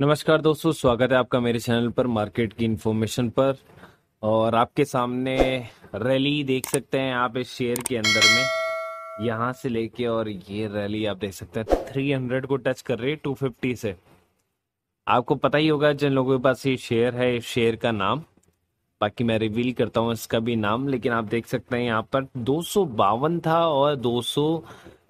नमस्कार दोस्तों स्वागत है आपका मेरे चैनल पर मार्केट की इन्फॉर्मेशन पर और आपके सामने रैली देख सकते हैं आप इस शेयर के अंदर में यहां से लेके और ये रैली आप देख सकते हैं 300 को टच कर रही है 250 से आपको पता ही होगा जिन लोगों के पास ये शेयर है इस शेयर का नाम बाकी मैं रिवील करता हूँ इसका भी नाम लेकिन आप देख सकते हैं यहाँ पर दो था और दो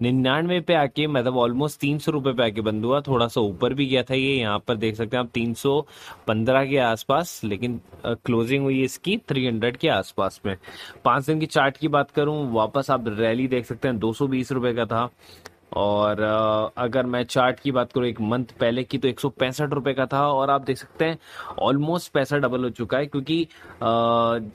निन्यानवे पे आके मतलब तो ऑलमोस्ट तीन सौ रुपये पे आके बंद हुआ थोड़ा सा ऊपर भी गया था ये यहाँ पर देख सकते हैं आप तीन सौ पंद्रह के आसपास लेकिन क्लोजिंग हुई इसकी थ्री हंड्रेड के आसपास में पाँच दिन की चार्ट की बात करूँ वापस आप रैली देख सकते हैं दो सौ बीस रुपये का था और अगर मैं चार्ट की बात करूँ एक मंथ पहले की तो एक रुपए का था और आप देख सकते हैं ऑलमोस्ट पैसा डबल हो चुका है क्योंकि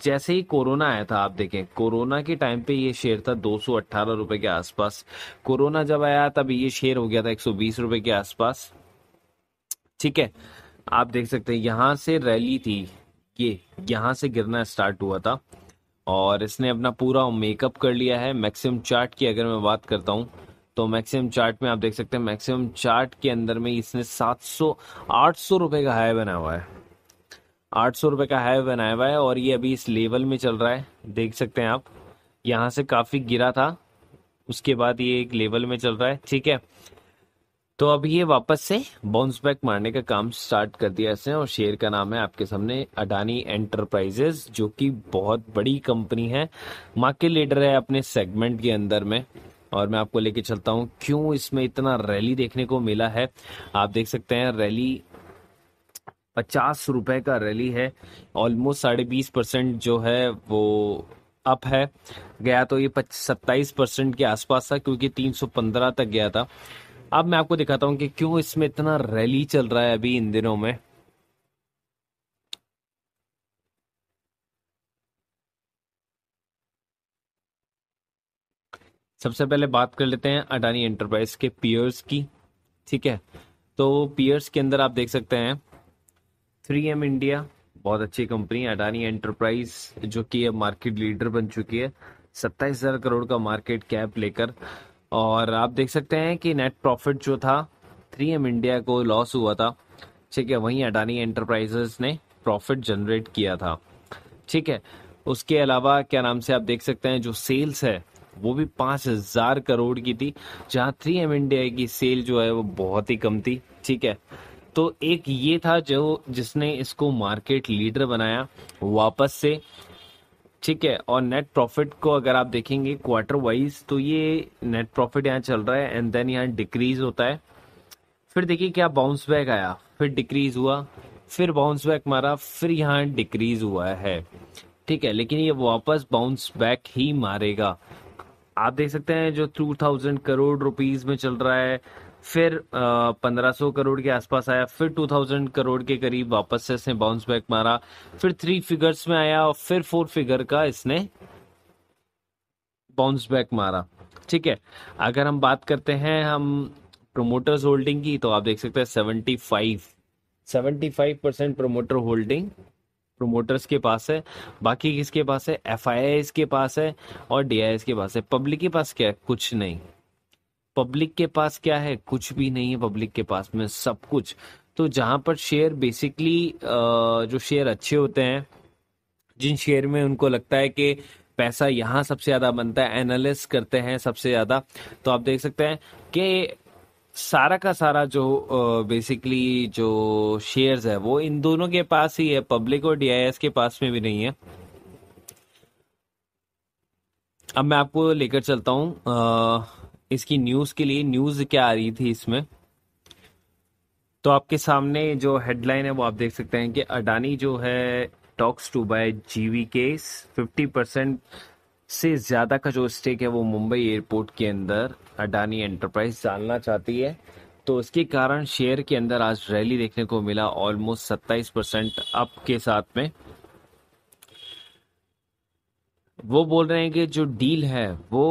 जैसे ही कोरोना आया था आप देखें कोरोना के टाइम पे ये शेयर था दो रुपए के आसपास कोरोना जब आया तब ये शेयर हो गया था एक रुपए के आसपास ठीक है आप देख सकते हैं यहाँ से रैली थी ये यहाँ से गिरना स्टार्ट हुआ था और इसने अपना पूरा मेकअप कर लिया है मैक्सिमम चार्ट की अगर मैं बात करता हूँ तो मैक्सिमम चार्ट में आप देख सकते हैं मैक्सिमम चार्ट के अंदर में इसने 700 800 रुपए का हाई बना हुआ है 800 रुपए का हाई बनाया हुआ है और ये अभी इस लेवल में चल रहा है देख सकते हैं आप यहाँ से काफ़ी गिरा था उसके बाद ये एक लेवल में चल रहा है ठीक है तो अभी ये वापस से बाउंस बैक मारने का काम स्टार्ट कर दिया इसने और शेयर का नाम है आपके सामने अडानी एंटरप्राइजेस जो कि बहुत बड़ी कंपनी है मार्केट लीडर है अपने सेगमेंट के अंदर में और मैं आपको लेके चलता हूँ क्यों इसमें इतना रैली देखने को मिला है आप देख सकते हैं रैली पचास रुपए का रैली है ऑलमोस्ट साढ़े बीस परसेंट जो है वो अप है गया तो ये सत्ताईस परसेंट के आसपास था क्योंकि तीन सौ पंद्रह तक गया था अब मैं आपको दिखाता हूँ कि क्यों इसमें इतना रैली चल रहा है अभी इन दिनों में सबसे पहले बात कर लेते हैं अडानी एंटरप्राइज के पियर्स की ठीक है तो पियर्स के अंदर आप देख सकते हैं थ्री एम इंडिया बहुत अच्छी कंपनी अडानी एंटरप्राइज जो कि अब मार्केट लीडर बन चुकी है सत्ताईस हजार करोड़ का मार्केट कैप लेकर और आप देख सकते हैं कि नेट प्रॉफिट जो था थ्री एम इंडिया को लॉस हुआ था ठीक है वहीं अडानी एंटरप्राइजेस ने प्रॉफिट जनरेट किया था ठीक है उसके अलावा क्या नाम से आप देख सकते हैं जो सेल्स है वो भी पांच हजार करोड़ की थी जहां थ्री एम इंडिया की सेल जो है वो बहुत ही कम थी ठीक है तो एक ये था जो जिसने इसको मार्केट लीडर बनाया वापस से ठीक है और नेट प्रॉफिट को अगर आप देखेंगे क्वार्टर वाइज तो ये नेट प्रॉफिट यहाँ चल रहा है एंड देन यहाँ डिक्रीज होता है फिर देखिए क्या बाउंस बैक आया फिर डिक्रीज हुआ फिर बाउंस बैक मारा फिर यहाँ डिक्रीज हुआ है ठीक है लेकिन ये वापस बाउंस बैक ही मारेगा आप देख सकते हैं जो टू थाउजेंड करोड़ रुपीज में चल रहा है फिर पंद्रह सौ करोड़ के आसपास आया फिर टू थाउजेंड करोड़ के करीब वापस से इसने बाउंस बैक मारा फिर थ्री फिगर्स में आया और फिर फोर फिगर का इसने बाउंस बैक मारा ठीक है अगर हम बात करते हैं हम प्रोमोटर्स होल्डिंग की तो आप देख सकते हैं seventy five seventy five percent promoter holding promoters के पास है बाकी किसके पास है एफ के पास है और डी के पास है पब्लिक के पास क्या है कुछ नहीं पब्लिक के पास क्या है कुछ भी नहीं है पब्लिक के पास में सब कुछ तो जहां पर शेयर बेसिकली जो शेयर अच्छे होते हैं जिन शेयर में उनको लगता है कि पैसा यहाँ सबसे ज्यादा बनता है एनालिस करते हैं सबसे ज्यादा तो आप देख सकते हैं कि सारा का सारा जो बेसिकली जो शेयर्स है वो इन दोनों के पास ही है पब्लिक और डीआईएस के पास में भी नहीं है अब मैं आपको लेकर चलता हूँ इसकी न्यूज़ के लिए न्यूज़ क्या आ रही थी इसमें तो आपके सामने जो हेडलाइन है वो आप देख सकते हैं कि अडानी जो है talks to buy GV case fifty percent से ज़्यादा का जो स्टेक है वो मुंबई एयरपोर्ट के अंदर अडानी एंटरप्राइज डालना चाहती है तो उसके कारण शेयर के अंदर आज रैली देखने को मिला ऑलमोस्ट सत्ताईस परसेंट अप के साथ में वो बोल रहे हैं कि जो डील है वो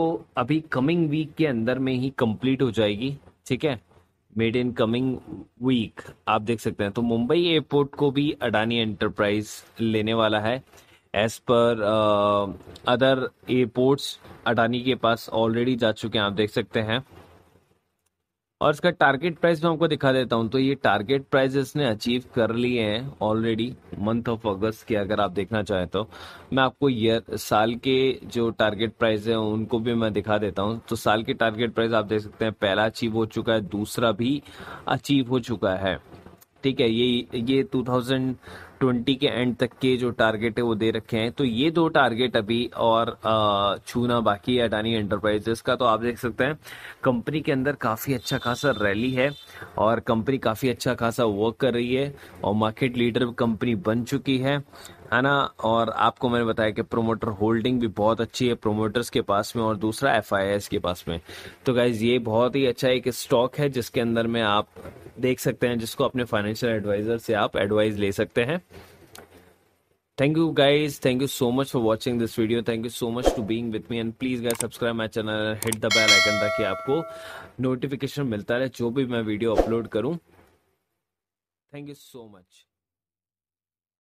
अभी कमिंग वीक के अंदर में ही कंप्लीट हो जाएगी ठीक है मेड इन कमिंग वीक आप देख सकते हैं तो मुंबई एयरपोर्ट को भी अडानी एंटरप्राइज लेने वाला है as per other airports Adani के पास ऑलरेडी जा चुके हैं आप देख सकते हैं और इसका टारगेट प्राइस मैं आपको दिखा देता हूँ तो ये टारगेट प्राइस इसने अचीव कर लिए हैं ऑलरेडी मंथ ऑफ अगस्त के अगर आप देखना चाहें तो मैं आपको ईयर साल के जो टारगेट प्राइस है उनको भी मैं दिखा देता हूँ तो साल के टारगेट प्राइस आप देख सकते हैं पहला अचीव हो चुका है दूसरा भी अचीव हो चुका है ठीक है ये ये 2020 के एंड तक के जो टारगेट है वो दे रखे हैं तो ये दो टारगेट अभी और छूना बाकी है अडानी एंटरप्राइजेस का तो आप देख सकते हैं कंपनी के अंदर काफ़ी अच्छा खासा रैली है और कंपनी काफ़ी अच्छा खासा वर्क कर रही है और मार्केट लीडर कंपनी बन चुकी है है ना और आपको मैंने बताया कि प्रोमोटर होल्डिंग भी बहुत अच्छी है प्रोमोटर्स के पास में और दूसरा एफ के पास में तो गाइज ये बहुत ही अच्छा एक स्टॉक है जिसके अंदर में आप देख सकते हैं जिसको अपने फाइनेंशियल एडवाइजर से आप एडवाइस ले सकते हैं thank you guys thank you so much for watching this video thank you so much to being with me and please guys subscribe my channel hit the bell icon ताकि आपको notification मिलता रहे जो भी मैं वीडियो अपलोड करूँ thank you so much